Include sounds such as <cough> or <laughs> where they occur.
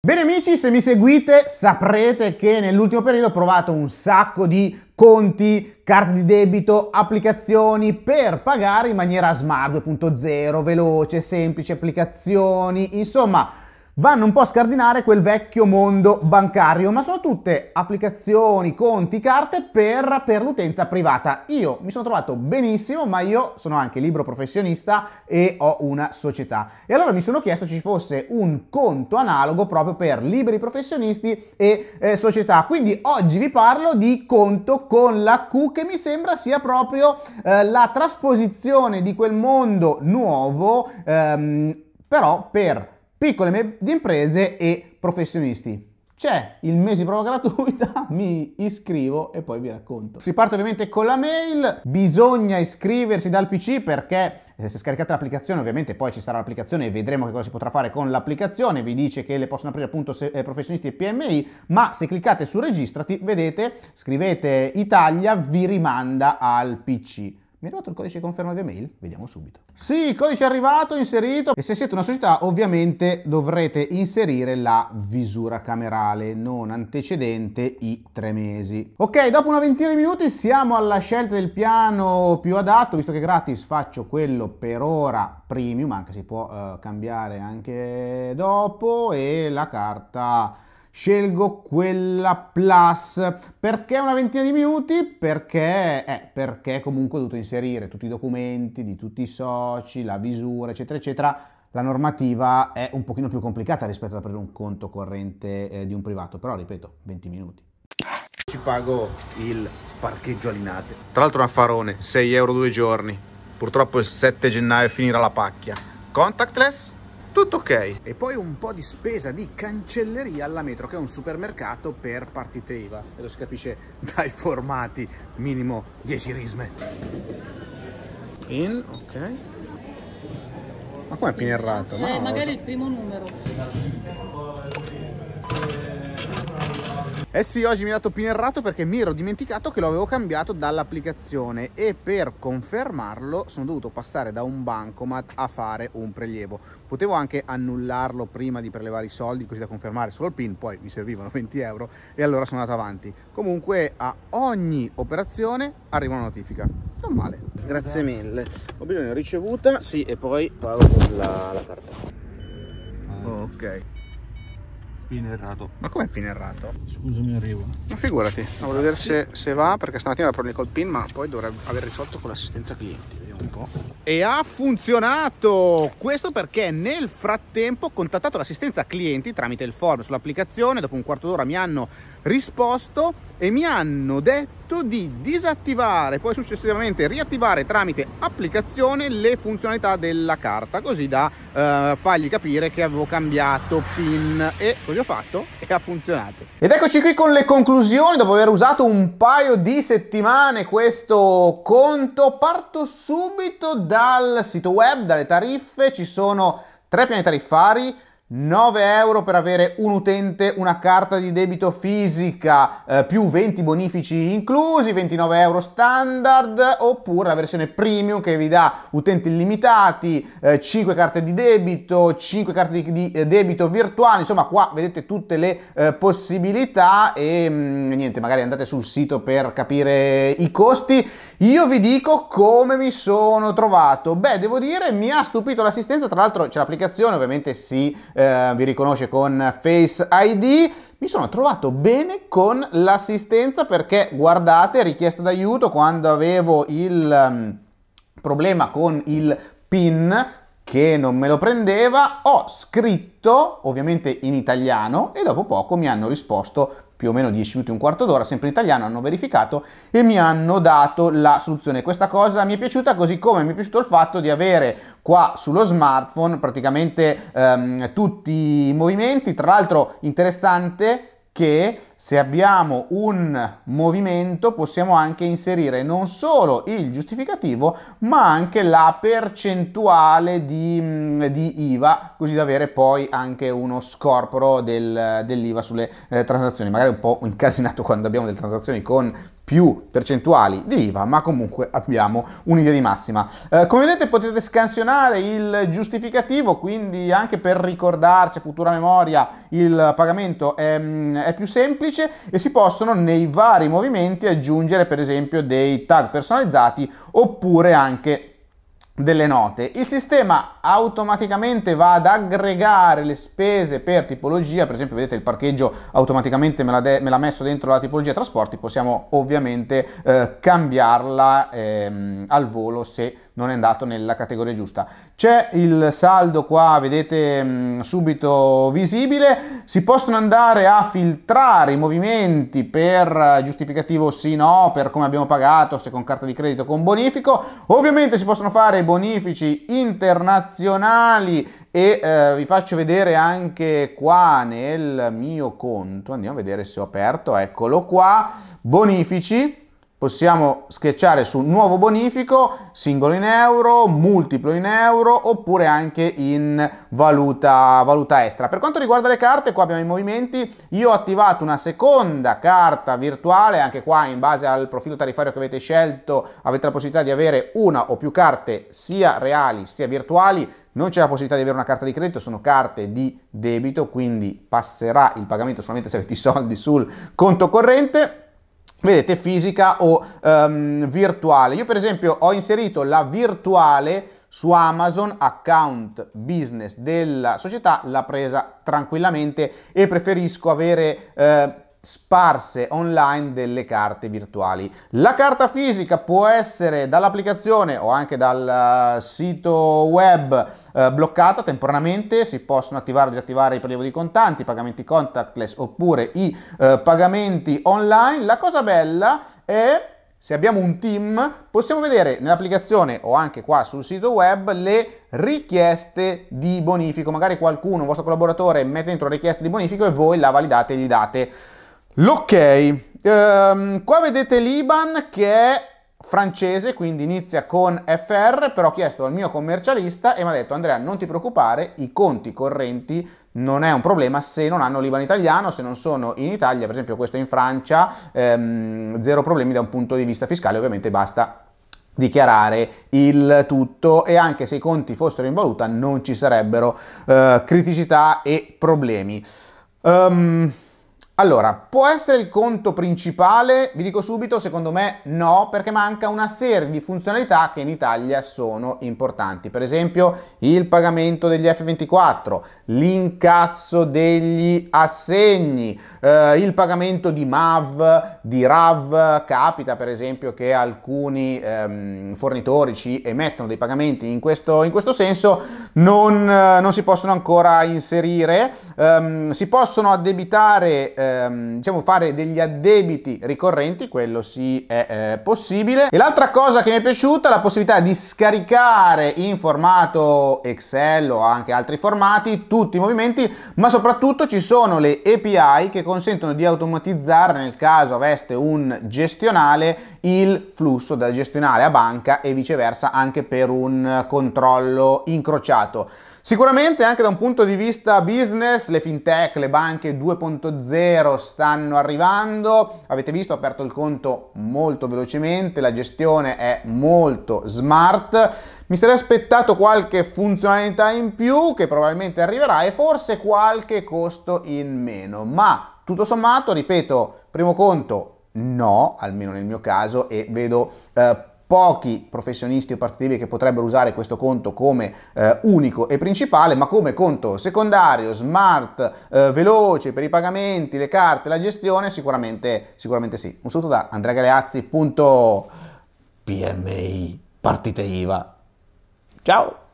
Bene amici, se mi seguite saprete che nell'ultimo periodo ho provato un sacco di conti, carte di debito, applicazioni per pagare in maniera smart 2.0, veloce, semplice, applicazioni, insomma vanno un po' a scardinare quel vecchio mondo bancario, ma sono tutte applicazioni, conti, carte per, per l'utenza privata. Io mi sono trovato benissimo, ma io sono anche libro professionista e ho una società. E allora mi sono chiesto se ci fosse un conto analogo proprio per liberi professionisti e eh, società. Quindi oggi vi parlo di conto con la Q che mi sembra sia proprio eh, la trasposizione di quel mondo nuovo, ehm, però per piccole e medie imprese e professionisti. C'è il mese di prova gratuita, <laughs> mi iscrivo e poi vi racconto. Si parte ovviamente con la mail, bisogna iscriversi dal PC perché eh, se scaricate l'applicazione ovviamente poi ci sarà l'applicazione e vedremo che cosa si potrà fare con l'applicazione, vi dice che le possono aprire appunto eh, professionisti e PMI, ma se cliccate su registrati vedete, scrivete Italia, vi rimanda al PC. Mi è arrivato il codice di conferma via mail? Vediamo subito. Sì, codice arrivato, inserito. E se siete una società, ovviamente dovrete inserire la visura camerale non antecedente i tre mesi. Ok, dopo una ventina di minuti siamo alla scelta del piano più adatto. Visto che è gratis faccio quello per ora premium, anche si può uh, cambiare anche dopo. E la carta scelgo quella plus perché una ventina di minuti perché, eh, perché comunque ho dovuto inserire tutti i documenti di tutti i soci la visura eccetera eccetera la normativa è un pochino più complicata rispetto ad aprire un conto corrente eh, di un privato però ripeto 20 minuti ci pago il parcheggio all'inate tra l'altro un affarone 6 euro due giorni purtroppo il 7 gennaio finirà la pacchia contactless tutto ok. E poi un po' di spesa di cancelleria alla metro, che è un supermercato per partite IVA. E lo si capisce <laughs> dai formati, minimo 10 risme. In, ok. Ma come è pinerrato, no? Eh, magari so. il primo numero. Eh sì, oggi mi ha dato errato perché mi ero dimenticato che lo avevo cambiato dall'applicazione e per confermarlo sono dovuto passare da un bancomat a fare un prelievo. Potevo anche annullarlo prima di prelevare i soldi così da confermare solo il PIN, poi mi servivano 20 <laughs> euro e allora sono andato avanti. Comunque a ogni operazione arriva una notifica. Non male. Grazie mille. Ho bisogno di ricevuta, sì, e poi pago con la, la carta. Ok errato. Ma com'è errato? Scusami, arrivo. Ma figurati, devo vedere se, se, va, perché stamattina la provo col pin, ma poi dovrebbe aver risolto con l'assistenza clienti. Vediamo un po'. E ha funzionato! Questo perché nel frattempo ho contattato l'assistenza clienti tramite il form sull'applicazione, dopo un quarto d'ora mi hanno risposto e mi hanno detto detto di disattivare poi successivamente riattivare tramite applicazione le funzionalità della carta così da eh, fargli capire che avevo cambiato PIN e così ho fatto <laughs> e ha funzionato. Ed eccoci qui con le conclusioni dopo aver usato un paio di settimane questo conto parto subito dal sito web, dalle tariffe, ci sono tre piani tariffari 9 euro per avere un utente, una carta di debito fisica eh, più 20 bonifici inclusi, 29 euro standard oppure la versione premium che vi dà utenti illimitati, eh, 5 carte di debito, 5 carte di, eh, debito virtuali, insomma qua vedete tutte le eh, possibilità e mh, mm, niente magari andate sul sito per capire i costi. Io vi dico come mi sono trovato, beh devo dire mi ha stupito l'assistenza, tra l'altro c'è l'applicazione ovviamente si eh, vi riconosce con Face ID. Mi sono trovato bene con l'assistenza perché guardate, richiesta d'aiuto quando avevo il um, problema con il PIN che non me lo prendeva, ho scritto ovviamente in italiano e dopo poco mi hanno risposto più o meno 10 minuti, un quarto d'ora, sempre in italiano, hanno verificato e mi hanno dato la soluzione. Questa cosa mi è piaciuta così come mi è piaciuto il fatto di avere qua sullo smartphone praticamente ehm, tutti i movimenti, tra l'altro interessante che se abbiamo un movimento possiamo anche inserire non solo il giustificativo ma anche la percentuale di, mm, di IVA così da avere poi anche uno scorporo del, dell'IVA sulle eh, transazioni magari un po' incasinato quando abbiamo delle transazioni con più percentuali di IVA, ma comunque abbiamo un'idea di massima. Eh, come vedete potete scansionare il giustificativo, quindi anche per ricordarsi a futura memoria il pagamento è, mm, è, più semplice e si possono nei vari movimenti aggiungere per esempio dei tag personalizzati oppure anche delle note. Il sistema automaticamente va ad aggregare le spese per tipologia, per esempio vedete il parcheggio automaticamente me l'ha, de- me l'ha messo dentro la tipologia trasporti, possiamo ovviamente eh, cambiarla ehm, al volo se non è andato nella categoria giusta. C'è il saldo qua, vedete mm, subito visibile, si possono andare a filtrare i movimenti per giustificativo sì no, per come abbiamo pagato, se con carta di credito con bonifico, ovviamente si possono fare bonifici internazionali nazionali e eh, vi faccio vedere anche qua nel mio conto, andiamo a vedere se ho aperto, eccolo qua, bonifici Possiamo schiacciare su nuovo bonifico, singolo in euro, multiplo in euro oppure anche in valuta, valuta extra. Per quanto riguarda le carte, qua abbiamo i movimenti, io ho attivato una seconda carta virtuale, anche qua in base al profilo tarifario che avete scelto avete la possibilità di avere una o più carte sia reali sia virtuali, non c'è la possibilità di avere una carta di credito, sono carte di debito, quindi passerà il pagamento solamente se avete i soldi sul conto corrente vedete fisica o um, virtuale. Io per esempio ho inserito la virtuale su Amazon account business della società l'ha presa tranquillamente e preferisco avere eh, sparse online delle carte virtuali. La carta fisica può essere dall'applicazione o anche dal eh, sito web eh, bloccata temporaneamente, si possono attivare o disattivare i prelievi di contanti, i pagamenti contactless oppure i eh, pagamenti online. La cosa bella è se abbiamo un team, possiamo vedere nell'applicazione o anche qua sul sito web le richieste di bonifico. Magari qualcuno, un vostro collaboratore, mette dentro richiesta di bonifico e voi la validate e gli date L'ok. Ehm, qua vedete l'Iban che è francese, quindi inizia con FR, però ho chiesto al mio commercialista e mi ha detto Andrea non ti preoccupare, i conti correnti non è un problema se non hanno l'Iban italiano, se non sono in Italia, per esempio questo in Francia, ehm, zero problemi da un punto di vista fiscale, ovviamente basta dichiarare il tutto e anche se i conti fossero in valuta non ci sarebbero eh, criticità e problemi. Um, allora, può essere il conto principale? Vi dico subito, secondo me no, perché manca una serie di funzionalità che in Italia sono importanti. Per esempio il pagamento degli F24, l'incasso degli assegni, eh, il pagamento di MAV, di RAV. Capita per esempio che alcuni ehm, fornitori ci emettono dei pagamenti in questo, in questo senso, non, eh, non, si possono ancora inserire. Eh, si possono addebitare eh, ehm, diciamo, fare degli addebiti ricorrenti, quello sì è eh, possibile. E l'altra cosa che mi è piaciuta è la possibilità di scaricare in formato Excel o anche altri formati tutti i movimenti, ma soprattutto ci sono le API che consentono di automatizzare nel caso aveste un gestionale il flusso da gestionale a banca e viceversa anche per un controllo incrociato. Sicuramente anche da un punto di vista business le fintech, le banche 2.0 vero stanno arrivando, avete visto ho aperto il conto molto velocemente, la gestione è molto smart, mi sarei aspettato qualche funzionalità in più che probabilmente arriverà e forse qualche costo in meno, ma tutto sommato, ripeto, primo conto no, almeno nel mio caso, e vedo eh, pochi professionisti o partitivi che potrebbero usare questo conto come eh, unico e principale, ma come conto secondario, smart, eh, veloce per i pagamenti, le carte, la gestione, sicuramente, sicuramente sì. Un saluto da Andrea Galeazzi, PMI, partite IVA. Ciao!